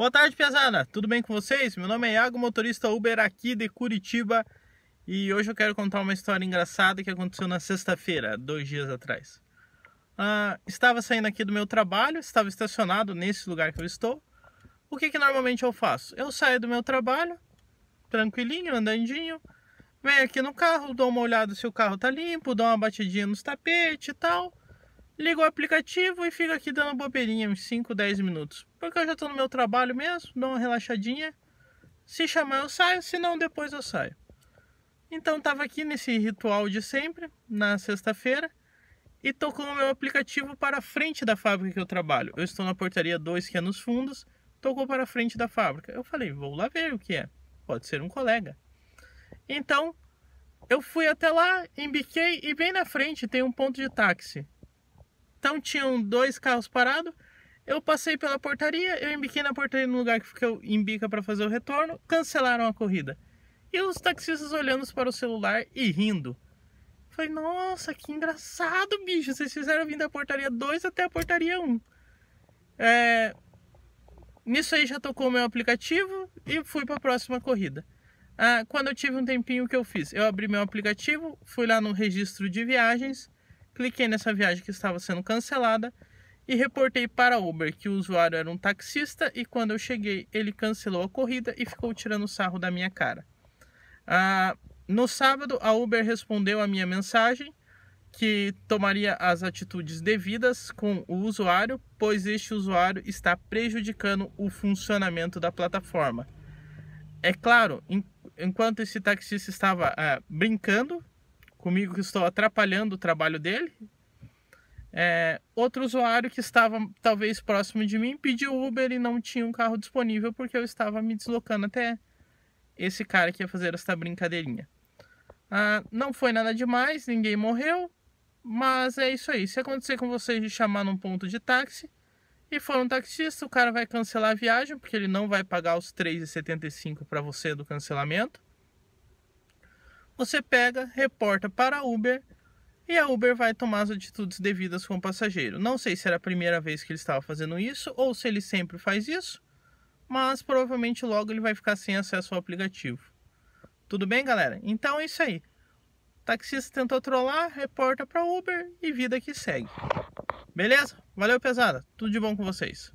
Boa tarde, pesada. Tudo bem com vocês? Meu nome é Iago, motorista Uber aqui de Curitiba. E hoje eu quero contar uma história engraçada que aconteceu na sexta-feira, dois dias atrás. Ah, estava saindo aqui do meu trabalho, estava estacionado nesse lugar que eu estou. O que, que normalmente eu faço? Eu saio do meu trabalho, tranquilinho, andandinho, venho aqui no carro, dou uma olhada se o carro tá limpo, dou uma batidinha nos tapetes e tal ligo o aplicativo e fico aqui dando bobeirinha uns 5, 10 minutos. Porque eu já estou no meu trabalho mesmo, dou uma relaxadinha. Se chamar eu saio, se não depois eu saio. Então estava aqui nesse ritual de sempre, na sexta-feira, e tô com o meu aplicativo para a frente da fábrica que eu trabalho. Eu estou na portaria 2, que é nos fundos, tocou para a frente da fábrica. Eu falei, vou lá ver o que é. Pode ser um colega. Então, eu fui até lá, embiquei e bem na frente tem um ponto de táxi. Então tinham dois carros parados. Eu passei pela portaria, eu embiquei na portaria no lugar que eu embica para fazer o retorno, cancelaram a corrida. E os taxistas olhando para o celular e rindo. Foi falei, nossa, que engraçado, bicho. Vocês fizeram vir da portaria 2 até a portaria 1. Um. É... Nisso aí já tocou meu aplicativo e fui para a próxima corrida. Ah, quando eu tive um tempinho, o que eu fiz? Eu abri meu aplicativo, fui lá no registro de viagens cliquei nessa viagem que estava sendo cancelada e reportei para a Uber que o usuário era um taxista e quando eu cheguei ele cancelou a corrida e ficou tirando sarro da minha cara. Ah, no sábado, a Uber respondeu a minha mensagem que tomaria as atitudes devidas com o usuário, pois este usuário está prejudicando o funcionamento da plataforma. É claro, enquanto esse taxista estava ah, brincando comigo que estou atrapalhando o trabalho dele. É, outro usuário que estava talvez próximo de mim pediu Uber e não tinha um carro disponível porque eu estava me deslocando até esse cara que ia fazer essa brincadeirinha. Ah, não foi nada demais, ninguém morreu, mas é isso aí. Se acontecer com vocês de chamar num ponto de táxi e for um taxista, o cara vai cancelar a viagem porque ele não vai pagar os 3,75 para você do cancelamento você pega, reporta para a Uber e a Uber vai tomar as atitudes devidas com o passageiro. Não sei se era a primeira vez que ele estava fazendo isso ou se ele sempre faz isso, mas provavelmente logo ele vai ficar sem acesso ao aplicativo. Tudo bem, galera? Então é isso aí. O taxista tentou trollar, reporta para Uber e vida que segue. Beleza? Valeu, pesada. Tudo de bom com vocês.